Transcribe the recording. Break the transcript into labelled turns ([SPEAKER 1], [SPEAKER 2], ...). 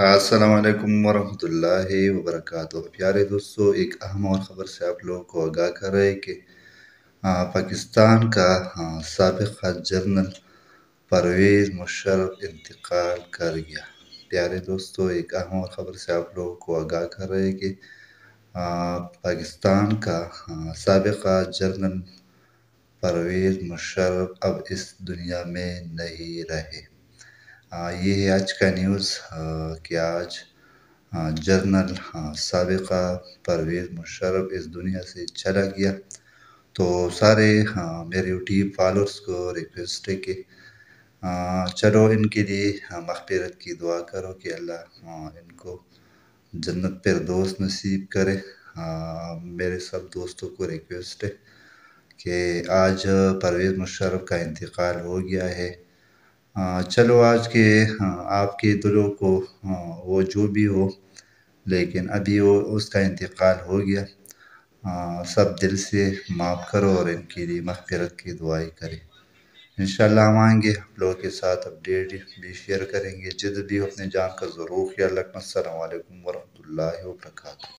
[SPEAKER 1] असलकम वरहल वबरकatuh प्यारे दोस्तों एक अहम और ख़बर से आप लोगों को आगाह कर रहे हैं कि पाकिस्तान का सबका जनरल परवेज़ मुशरफ इंतकाल कर गया प्यारे दोस्तों एक अहम और ख़बर से आप लोगों को आगाह कर रहे हैं कि पाकिस्तान का सबका जनरल परवेज़ मुशरफ अब इस दुनिया में नहीं रहे ये है आज का न्यूज़ कि आज जर्नल सबका परवेज़ मुशरफ इस दुनिया से चला गया तो सारे मेरे यूट्यूब फॉलोअर्स को रिक्वेस्ट है कि चलो इनके लिए मखफरत की दुआ करो कि अल्लाह इनको जन्नत पर दोस्त नसीब करे मेरे सब दोस्तों को रिक्वेस्ट है कि आज परवेज़ मुशरफ का इंतकाल हो गया है चलो आज के आपके दिलों को वो जो भी हो लेकिन अभी वो उसका इंतकाल हो गया सब दिल से माफ़ करो और इनके लिए मफ़रत की दुआई करें इन हम आएंगे आप लोगों के साथ अपडेट भी शेयर करेंगे जिद भी अपने जान का ज़रूर ख्याल रखना असल वरहमल वरक